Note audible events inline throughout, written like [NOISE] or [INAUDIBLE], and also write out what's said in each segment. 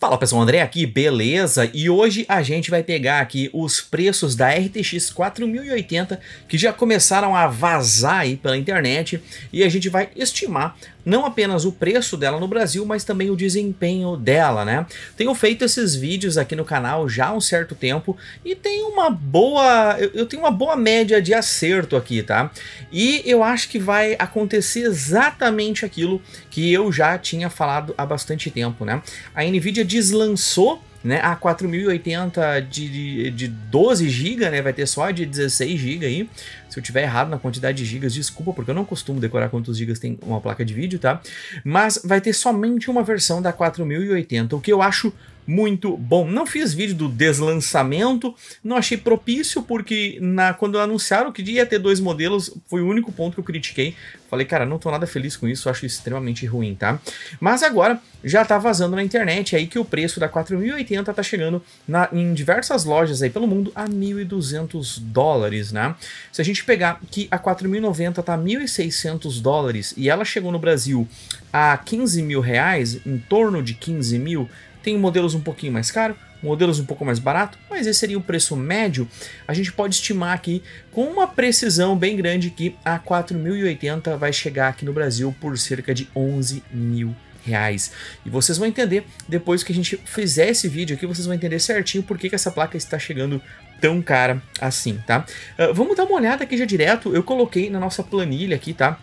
Fala pessoal, André aqui, beleza? E hoje a gente vai pegar aqui os preços da RTX 4080 que já começaram a vazar aí pela internet e a gente vai estimar não apenas o preço dela no Brasil, mas também o desempenho dela, né? Tenho feito esses vídeos aqui no canal já há um certo tempo e tem uma boa, eu, eu tenho uma boa média de acerto aqui, tá? E eu acho que vai acontecer exatamente aquilo que eu já tinha falado há bastante tempo, né? A Nvidia deslançou né? A 4080 de, de 12 GB, né? Vai ter só a de 16 GB aí. Se eu tiver errado na quantidade de gigas, desculpa, porque eu não costumo decorar quantos gigas tem uma placa de vídeo, tá? Mas vai ter somente uma versão da 4080, o que eu acho muito bom. Não fiz vídeo do deslançamento, não achei propício, porque na, quando anunciaram que ia ter dois modelos, foi o único ponto que eu critiquei. Falei, cara, não tô nada feliz com isso, acho extremamente ruim, tá? Mas agora já tá vazando na internet é aí que o preço da 4080 tá chegando na, em diversas lojas aí pelo mundo a 1.200 dólares, né? Se a gente pegar que a 4090 tá a 1.600 dólares e ela chegou no Brasil a 15 mil reais, em torno de 15 mil, tem modelos um pouquinho mais caro, modelos um pouco mais barato, mas esse seria o preço médio. A gente pode estimar aqui com uma precisão bem grande que a 4080 vai chegar aqui no Brasil por cerca de 11 mil reais. E vocês vão entender depois que a gente fizer esse vídeo aqui, vocês vão entender certinho por que, que essa placa está chegando tão cara assim, tá? Uh, vamos dar uma olhada aqui já direto. Eu coloquei na nossa planilha aqui, tá?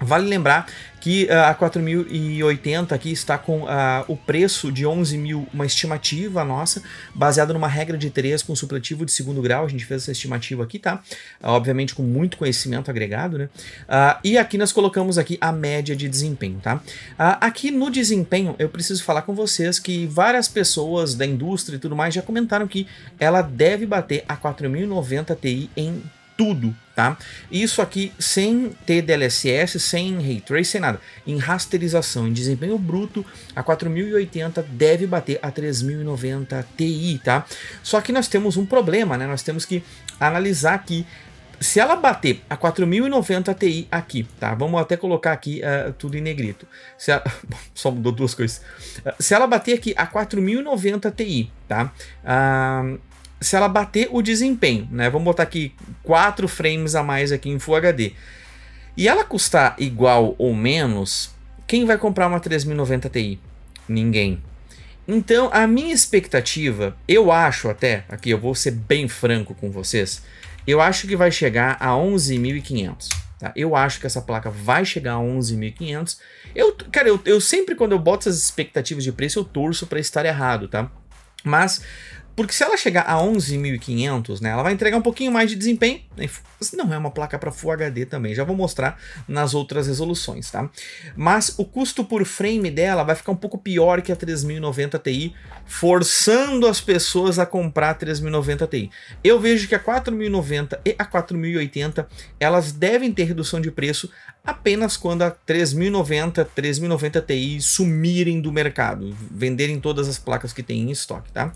Vale lembrar que ah, a 4080 aqui está com uh, o preço de 11 mil, uma estimativa nossa, baseada numa regra de 3 com supletivo de segundo grau, a gente fez essa estimativa aqui, tá? Uh, obviamente com muito conhecimento agregado, né? Uh, e aqui nós colocamos aqui a média de desempenho, tá? aqui no desempenho, eu preciso falar com vocês que várias pessoas da indústria e tudo mais já comentaram que ela deve bater a 4090 Ti em tudo, tá? Isso aqui sem ter DLSS, sem Ray Trace, sem nada. Em rasterização, em desempenho bruto, a 4080 deve bater a 3090 Ti, tá? Só que nós temos um problema, né? Nós temos que analisar aqui se ela bater a 4090 Ti aqui, tá? Vamos até colocar aqui uh, tudo em negrito. Se ela, [LAUGHS] só mudou duas coisas. Uh, se ela bater aqui a 4090 Ti, tá? Uh, se ela bater o desempenho, né? Vamos botar aqui 4 frames a mais aqui em Full HD. E ela custar igual ou menos, quem vai comprar uma 3090 Ti? Ninguém. Então, a minha expectativa, eu acho até, aqui eu vou ser bem franco com vocês, eu acho que vai chegar a 11.500. Tá? Eu acho que essa placa vai chegar a 11.500. Eu, cara, eu, eu sempre quando eu boto essas expectativas de preço, eu torço para estar errado, tá? Mas porque se ela chegar a 11.500, né, ela vai entregar um pouquinho mais de desempenho. Né, não é uma placa para Full HD também, já vou mostrar nas outras resoluções, tá? Mas o custo por frame dela vai ficar um pouco pior que a 3090 Ti, forçando as pessoas a comprar a 3090 Ti. Eu vejo que a 4090 e a 4080, elas devem ter redução de preço apenas quando a 3090, 3090 Ti sumirem do mercado, venderem todas as placas que tem em estoque, tá?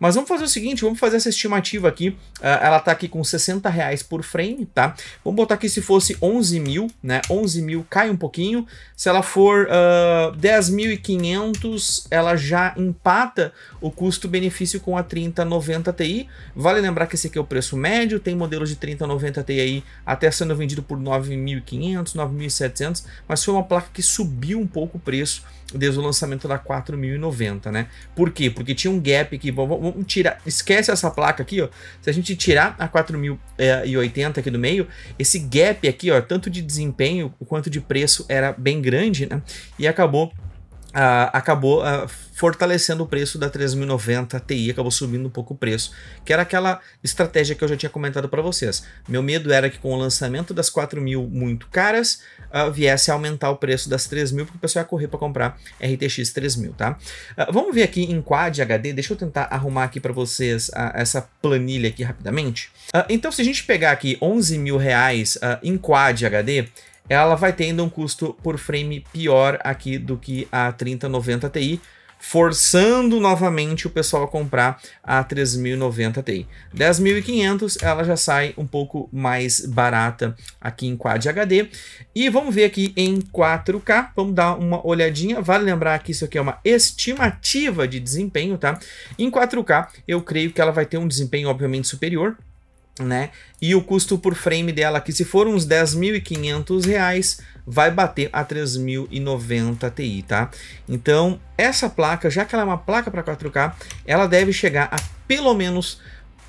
Mas vamos fazer o seguinte, vamos fazer essa estimativa aqui. Uh, ela tá aqui com 60 reais por frame, tá? Vamos botar aqui se fosse 11 mil, né? 11 mil cai um pouquinho. Se ela for uh, ah, 10.500, ela já empata o custo-benefício com a 3090 Ti. Vale lembrar que esse aqui é o preço médio, tem modelos de 3090 Ti aí até sendo vendido por 9.500, 9.700, mas foi uma placa que subiu um pouco o preço desde o lançamento da 4090, né? Por quê? Porque tinha um gap que vamos tirar, esquece essa placa aqui, ó. Se a gente tirar a 4080 aqui do meio, esse gap aqui, ó, tanto de desempenho quanto de preço era bem grande, né? E acabou acabou fortalecendo o preço da 3090 Ti, acabou subindo um pouco o preço, que era aquela estratégia que eu já tinha comentado para vocês. Meu medo era que com o lançamento das 4000 muito caras, ah, viesse a aumentar o preço das 3000, porque o pessoal ia correr para comprar RTX 3000, tá? Ah, vamos ver aqui em Quad HD, deixa eu tentar arrumar aqui para vocês ah, essa planilha aqui rapidamente. então, se a gente pegar aqui 11 mil reais em Quad HD, ela vai tendo um custo por frame pior aqui do que a 3090 Ti, forçando novamente o pessoal a comprar a 3090 Ti. 10.500 ela já sai um pouco mais barata aqui em Quad HD. E vamos ver aqui em 4K, vamos dar uma olhadinha. Vale lembrar que isso aqui é uma estimativa de desempenho, tá? Em 4K eu creio que ela vai ter um desempenho obviamente superior, né? E o custo por frame dela, que se for uns 10.500 reais, vai bater a 3090 Ti, tá? Então, essa placa, já que ela é uma placa para 4K, ela deve chegar a pelo menos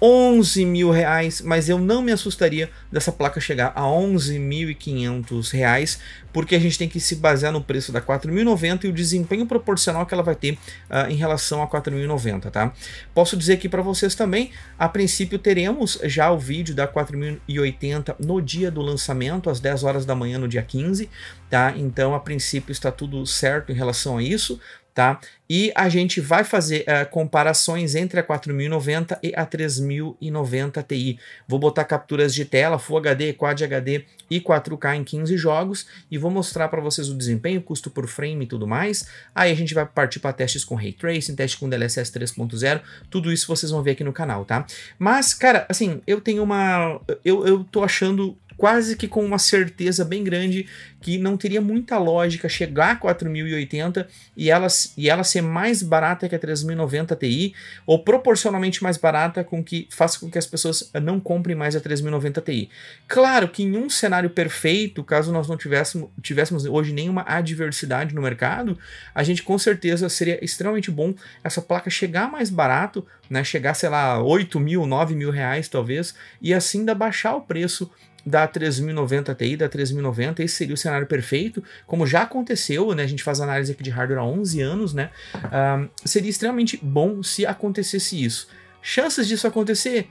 11 mil reais, mas eu não me assustaria dessa placa chegar a 11.500 reais, porque a gente tem que se basear no preço da 4.090 e o desempenho proporcional que ela vai ter uh, em relação a 4.090, tá? Posso dizer aqui para vocês também, a princípio teremos já o vídeo da 4.080 no dia do lançamento, às 10 horas da manhã no dia 15, tá? Então a princípio está tudo certo em relação a isso, tá? E a gente vai fazer uh, comparações entre a 4090 e a 3090 Ti. Vou botar capturas de tela, Full HD, Quad HD e 4K em 15 jogos e vou mostrar para vocês o desempenho, custo por frame e tudo mais. Aí a gente vai partir para testes com Ray Tracing, teste com DLSS 3.0, tudo isso vocês vão ver aqui no canal, tá? Mas, cara, assim, eu tenho uma... eu, eu tô achando quase que com uma certeza bem grande que não teria muita lógica chegar a 4080 e ela, e ela ser mais barata que a 3090 Ti, ou proporcionalmente mais barata, com que faça com que as pessoas não comprem mais a 3090 Ti. Claro que em um cenário perfeito, caso nós não tivéssemos, tivéssemos hoje nenhuma adversidade no mercado, a gente com certeza seria extremamente bom essa placa chegar mais barato, né, chegar, sei lá, 8 mil, 9 mil reais talvez, e assim ainda baixar o preço da 3090 Ti, da 3090, esse seria o cenário perfeito, como já aconteceu, né, a gente faz análise aqui de hardware há 11 anos, né, uh, seria extremamente bom se acontecesse isso. Chances disso acontecer?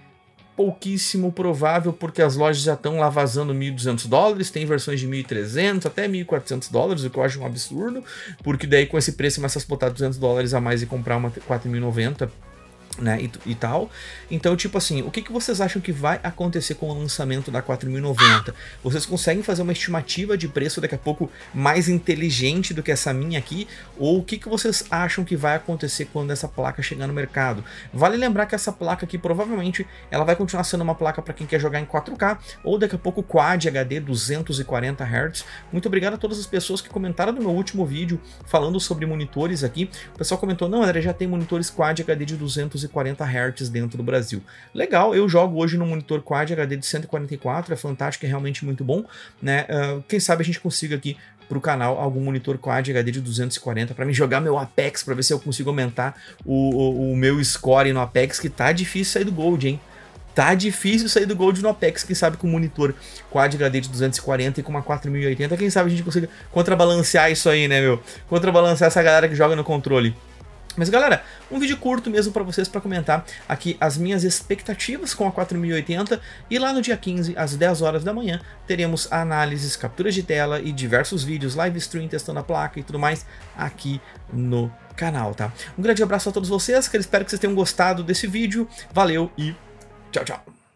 Pouquíssimo provável, porque as lojas já estão lá vazando 1.200 dólares, tem versões de 1.300 até 1.400 dólares, o que eu acho um absurdo, porque daí com esse preço, mas se botar 200 dólares a mais e comprar uma 4.090 né, e, e, tal. Então, tipo assim, o que, que vocês acham que vai acontecer com o lançamento da 4090? Vocês conseguem fazer uma estimativa de preço daqui a pouco mais inteligente do que essa minha aqui? Ou o que, que vocês acham que vai acontecer quando essa placa chegar no mercado? Vale lembrar que essa placa aqui provavelmente ela vai continuar sendo uma placa para quem quer jogar em 4K ou daqui a pouco Quad HD 240 Hz. Muito obrigado a todas as pessoas que comentaram no meu último vídeo falando sobre monitores aqui. O pessoal comentou: "Não, André, já tem monitores Quad HD de 200 240 Hz dentro do Brasil. Legal, eu jogo hoje no monitor Quad HD de 144, é fantástico, é realmente muito bom, né? Uh, quem sabe a gente consiga aqui para o canal algum monitor Quad HD de 240 para me jogar meu Apex, para ver se eu consigo aumentar o, o, o, meu score no Apex, que tá difícil sair do Gold, hein? Tá difícil sair do Gold no Apex, quem sabe com um monitor Quad HD de 240 e com uma 4080, quem sabe a gente consiga contrabalancear isso aí, né, meu? Contrabalancear essa galera que joga no controle. Mas galera, um vídeo curto mesmo para vocês para comentar aqui as minhas expectativas com a 4080 e lá no dia 15 às 10 horas da manhã teremos análises, capturas de tela e diversos vídeos, live stream testando a placa e tudo mais aqui no canal, tá? Um grande abraço a todos vocês, que espero que vocês tenham gostado desse vídeo. Valeu e tchau, tchau.